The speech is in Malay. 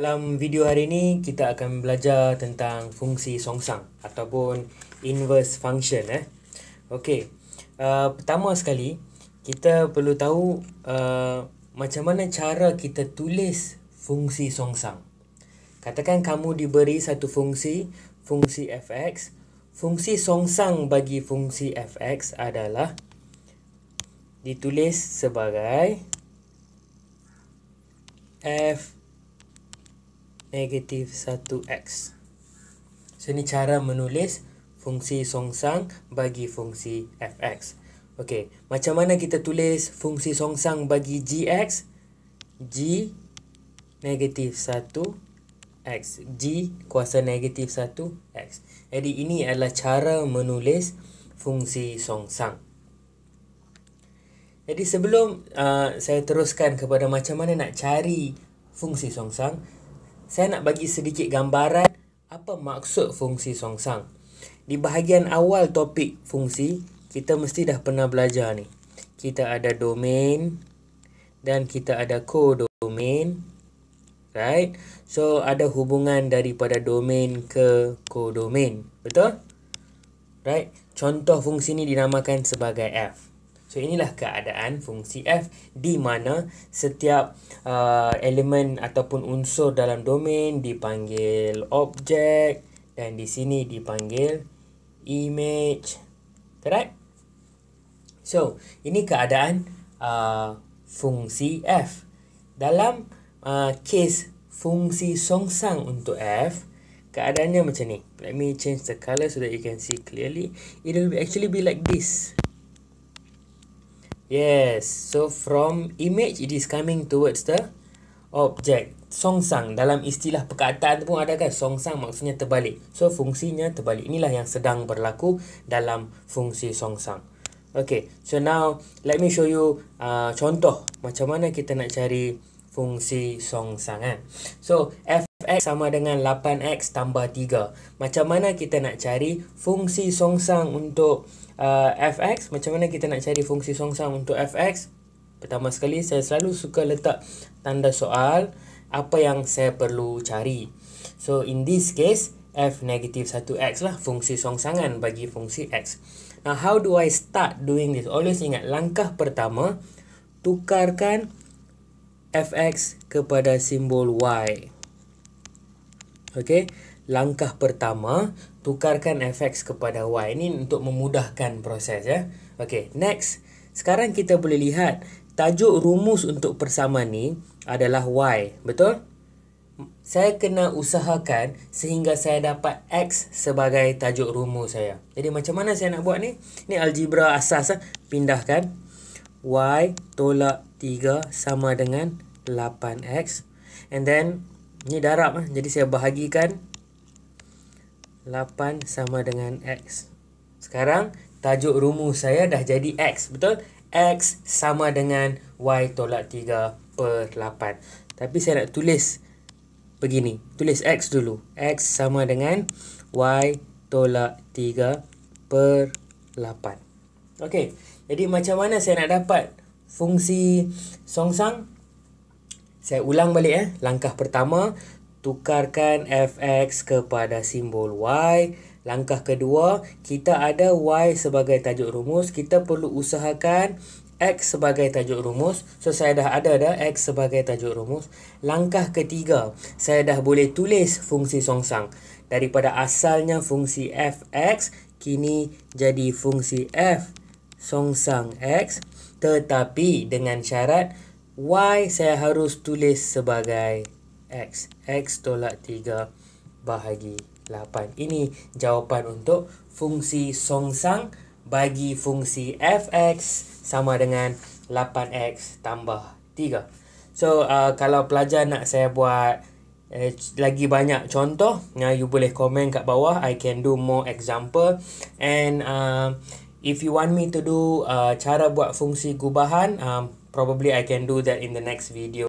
Dalam video hari ini, kita akan belajar tentang fungsi songsang ataupun inverse function. Eh. Okey, uh, pertama sekali, kita perlu tahu uh, macam mana cara kita tulis fungsi songsang. Katakan kamu diberi satu fungsi, fungsi fx. Fungsi songsang bagi fungsi fx adalah ditulis sebagai f negatif 1x. So, ni cara menulis fungsi songsang bagi fungsi fx. Okey, macam mana kita tulis fungsi songsang bagi gx? g negatif 1x. g kuasa negatif 1x. Jadi, ini adalah cara menulis fungsi songsang. Jadi, sebelum uh, saya teruskan kepada macam mana nak cari fungsi songsang, saya nak bagi sedikit gambaran apa maksud fungsi songsang. Di bahagian awal topik fungsi, kita mesti dah pernah belajar ni. Kita ada domain dan kita ada co-domain. Right? So, ada hubungan daripada domain ke co-domain. Betul? Right? Contoh fungsi ni dinamakan sebagai f. So inilah keadaan fungsi f di mana setiap uh, elemen ataupun unsur dalam domain dipanggil objek dan di sini dipanggil image. Correct? So, ini keadaan uh, fungsi f. Dalam uh, kes fungsi songsang untuk f, keadaannya macam ni. Let me change the color so that you can see clearly. It will actually be like this. Yes, so from image it is coming towards the object. Songsang dalam istilah perkataan pun ada kan songsang maksudnya terbalik. So fungsinya terbalik. Inilah yang sedang berlaku dalam fungsi songsang. Okay, so now let me show you uh, contoh macam mana kita nak cari fungsi songsang kan. So fx sama dengan 8x tambah 3. Macam mana kita nak cari fungsi songsang untuk Uh, fx macam mana kita nak cari fungsi songsang untuk fx pertama sekali saya selalu suka letak tanda soal apa yang saya perlu cari so in this case f negatif 1x lah fungsi songsangan bagi fungsi x now how do i start doing this always ingat langkah pertama tukarkan fx kepada simbol y okay langkah pertama tukarkan fx kepada y ini untuk memudahkan proses ya. Okey, next. Sekarang kita boleh lihat tajuk rumus untuk persamaan ni adalah y, betul? Saya kena usahakan sehingga saya dapat x sebagai tajuk rumus saya. Jadi macam mana saya nak buat ni? Ni algebra asas ah, pindahkan y tolak 3 sama dengan 8x and then ni darab ah. Jadi saya bahagikan 8 sama dengan X Sekarang tajuk rumus saya dah jadi X Betul? X sama dengan Y tolak 3 per 8 Tapi saya nak tulis begini Tulis X dulu X sama dengan Y tolak 3 per 8 Okey, jadi macam mana saya nak dapat fungsi songsang? Saya ulang balik eh. Langkah pertama, tukarkan fx kepada simbol y. Langkah kedua, kita ada y sebagai tajuk rumus. Kita perlu usahakan x sebagai tajuk rumus. So, saya dah ada dah x sebagai tajuk rumus. Langkah ketiga, saya dah boleh tulis fungsi songsang. Daripada asalnya fungsi fx, kini jadi fungsi f songsang x. Tetapi dengan syarat y saya harus tulis sebagai X X tolak 3 bahagi 8 Ini jawapan untuk fungsi songsang bagi fungsi fx sama dengan 8x tambah 3. So uh, kalau pelajar nak saya buat eh, lagi banyak contoh, nah, ya, you boleh komen kat bawah. I can do more example. And uh, if you want me to do uh, cara buat fungsi gubahan, um, probably I can do that in the next video.